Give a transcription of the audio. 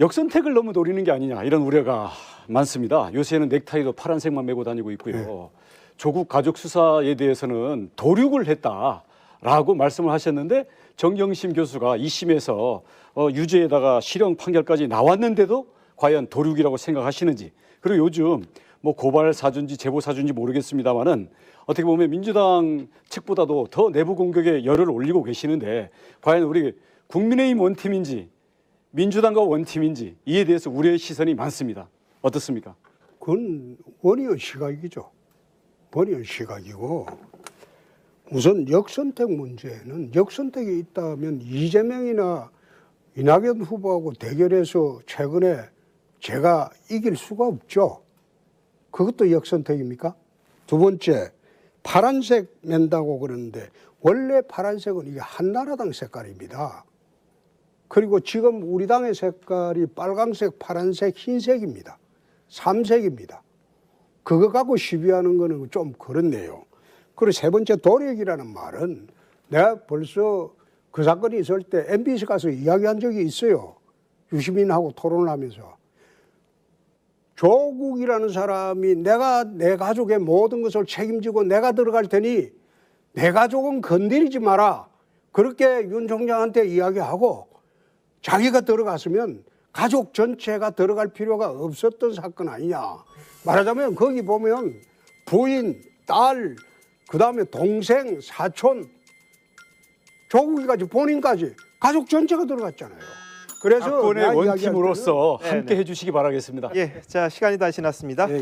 역선택을 너무 노리는 게 아니냐 이런 우려가 많습니다. 요새는 넥타이도 파란색만 메고 다니고 있고요. 네. 조국 가족 수사에 대해서는 도륙을 했다라고 말씀을 하셨는데 정경심 교수가 2심에서 어, 유죄에다가 실형 판결까지 나왔는데도 과연 도륙이라고 생각하시는지 그리고 요즘 뭐 고발 사준지 제보 사준지 모르겠습니다만은 어떻게 보면 민주당 측보다도 더 내부 공격에 열을 올리고 계시는데 과연 우리 국민의힘 원팀인지 민주당과 원팀인지 이에 대해서 우려의 시선이 많습니다. 어떻습니까? 그건 원의원 시각이죠. 원의원 시각이고 우선 역선택 문제는 역선택이 있다면 이재명이나 이낙연 후보하고 대결해서 최근에 제가 이길 수가 없죠. 그것도 역선택입니까? 두 번째, 파란색 맨다고 그러는데 원래 파란색은 이게 한나라당 색깔입니다. 그리고 지금 우리 당의 색깔이 빨강색, 파란색, 흰색입니다. 삼색입니다. 그거 갖고 시비하는 거는 좀 그렇네요. 그리고 세 번째 도력이라는 말은 내가 벌써 그 사건이 있을 때 MBC 가서 이야기한 적이 있어요. 유시민하고 토론을 하면서. 조국이라는 사람이 내가 내 가족의 모든 것을 책임지고 내가 들어갈 테니 내 가족은 건드리지 마라. 그렇게 윤 총장한테 이야기하고 자기가 들어갔으면 가족 전체가 들어갈 필요가 없었던 사건 아니냐. 말하자면 거기 보면 부인, 딸, 그 다음에 동생, 사촌, 조국이까지 본인까지 가족 전체가 들어갔잖아요. 그래서 본의 원팀으로서 함께 해주시기 바라겠습니다. 예, 자 시간이 다 지났습니다. 예.